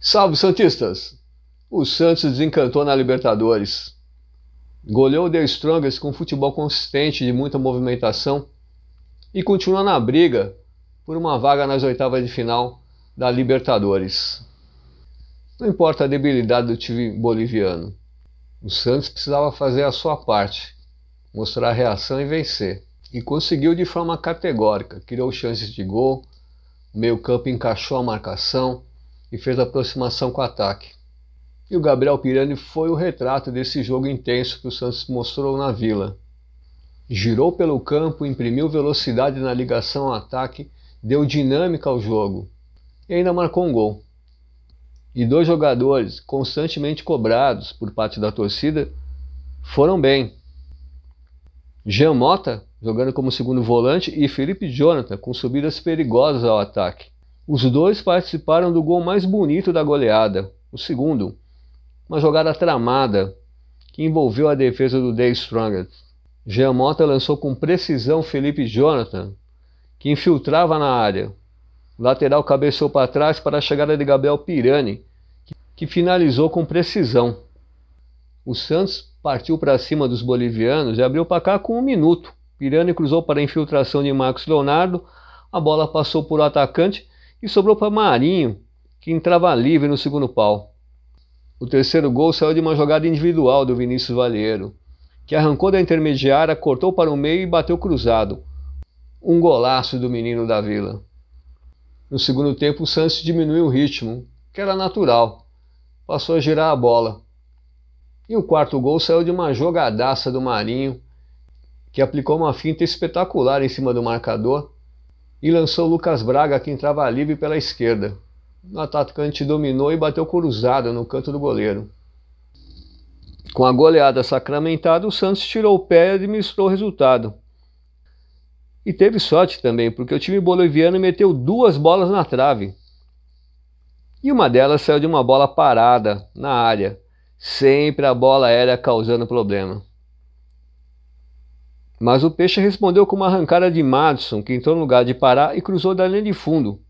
Salve Santistas! O Santos desencantou na Libertadores. Goleou o The Strongest com um futebol consistente de muita movimentação e continua na briga por uma vaga nas oitavas de final da Libertadores. Não importa a debilidade do time boliviano, o Santos precisava fazer a sua parte mostrar reação e vencer. E conseguiu de forma categórica, criou chances de gol, meio-campo encaixou a marcação e fez aproximação com o ataque. E o Gabriel Pirani foi o retrato desse jogo intenso que o Santos mostrou na Vila. Girou pelo campo, imprimiu velocidade na ligação ao ataque, deu dinâmica ao jogo e ainda marcou um gol. E dois jogadores, constantemente cobrados por parte da torcida, foram bem. Jean Mota jogando como segundo volante e Felipe Jonathan com subidas perigosas ao ataque. Os dois participaram do gol mais bonito da goleada, o segundo, uma jogada tramada que envolveu a defesa do Dave Strongest. Jean Mota lançou com precisão Felipe Jonathan, que infiltrava na área. O lateral cabeceou para trás para a chegada de Gabriel Pirani, que finalizou com precisão. O Santos partiu para cima dos bolivianos e abriu o placar com um minuto. Pirani cruzou para a infiltração de Marcos Leonardo, a bola passou por o atacante e sobrou para Marinho, que entrava livre no segundo pau. O terceiro gol saiu de uma jogada individual do Vinícius Valheiro, que arrancou da intermediária, cortou para o meio e bateu cruzado. Um golaço do menino da vila. No segundo tempo, o Santos diminuiu o ritmo, que era natural. Passou a girar a bola e o quarto gol saiu de uma jogadaça do Marinho, que aplicou uma finta espetacular em cima do marcador e lançou Lucas Braga, que entrava livre pela esquerda. O atacante dominou e bateu cruzada no canto do goleiro. Com a goleada sacramentada, o Santos tirou o pé e administrou o resultado. E teve sorte também, porque o time boliviano meteu duas bolas na trave. E uma delas saiu de uma bola parada na área. Sempre a bola era causando problema. Mas o Peixe respondeu com uma arrancada de Madison, que entrou no lugar de parar e cruzou da linha de fundo.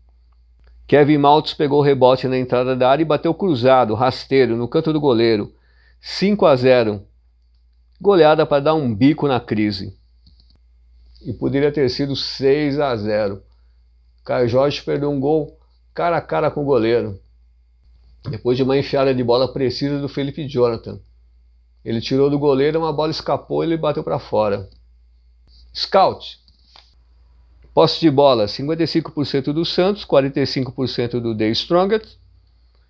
Kevin Maltz pegou o rebote na entrada da área e bateu cruzado, rasteiro, no canto do goleiro. 5 a 0. Goleada para dar um bico na crise. E poderia ter sido 6 a 0. Caio Jorge perdeu um gol cara a cara com o goleiro. Depois de uma enfiada de bola precisa do Felipe Jonathan. Ele tirou do goleiro, uma bola escapou e ele bateu para fora. Scout. Posse de bola 55% do Santos, 45% do The Strongest.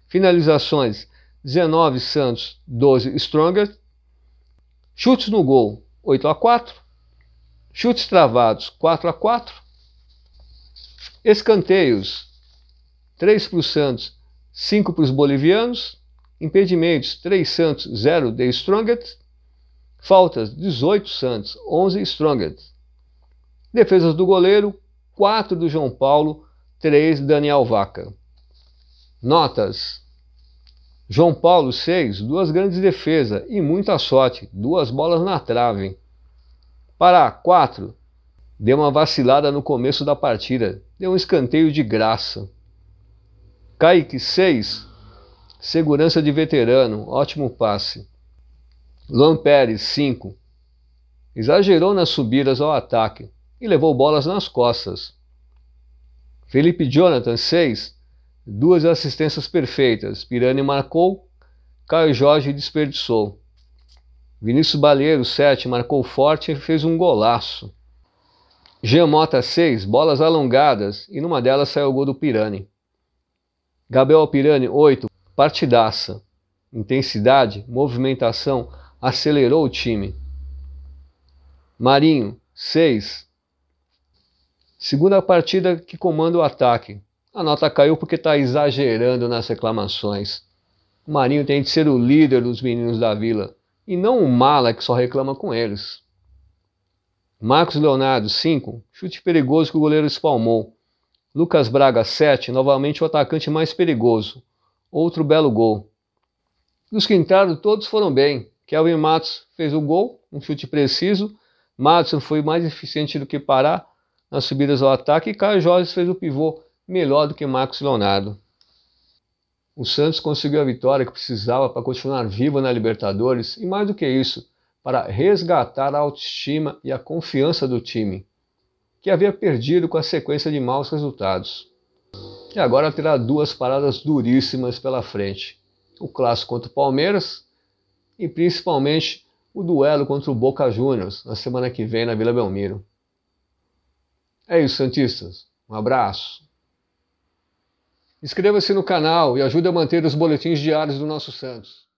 Finalizações 19 Santos, 12 Strongest. Chutes no gol 8 a 4. Chutes travados 4 a 4. Escanteios 3 para o Santos, 5 para os bolivianos, impedimentos 3 Santos, 0 de Strongest, faltas 18 Santos, 11 Strongest. Defesas do goleiro, 4 do João Paulo, 3 Daniel Vaca. Notas: João Paulo 6, duas grandes defesas e muita sorte, duas bolas na trave. Pará 4, deu uma vacilada no começo da partida, deu um escanteio de graça. Kaique 6, segurança de veterano, ótimo passe. Luan Pérez 5, exagerou nas subidas ao ataque e levou bolas nas costas. Felipe Jonathan 6, duas assistências perfeitas. Pirani marcou, Caio Jorge desperdiçou. Vinícius Baleiro 7, marcou forte e fez um golaço. Jean Mota 6, bolas alongadas e numa delas saiu o gol do Pirani. Gabriel Pirani 8. Partidaça. Intensidade, movimentação, acelerou o time. Marinho, 6. Segunda partida que comanda o ataque. A nota caiu porque está exagerando nas reclamações. O Marinho tem de ser o líder dos meninos da vila e não o mala que só reclama com eles. Marcos Leonardo, 5. Chute perigoso que o goleiro espalmou. Lucas Braga 7, novamente o atacante mais perigoso. Outro belo gol. Dos que entraram, todos foram bem. Kelvin Matos fez o gol, um chute preciso. Madison foi mais eficiente do que Pará nas subidas ao ataque e Caio Jorge fez o pivô melhor do que Marcos Leonardo. O Santos conseguiu a vitória que precisava para continuar vivo na Libertadores e, mais do que isso, para resgatar a autoestima e a confiança do time que havia perdido com a sequência de maus resultados. E agora terá duas paradas duríssimas pela frente: o clássico contra o Palmeiras e principalmente o duelo contra o Boca Juniors na semana que vem na Vila Belmiro. É isso, Santistas. Um abraço. Inscreva-se no canal e ajude a manter os boletins diários do nosso Santos.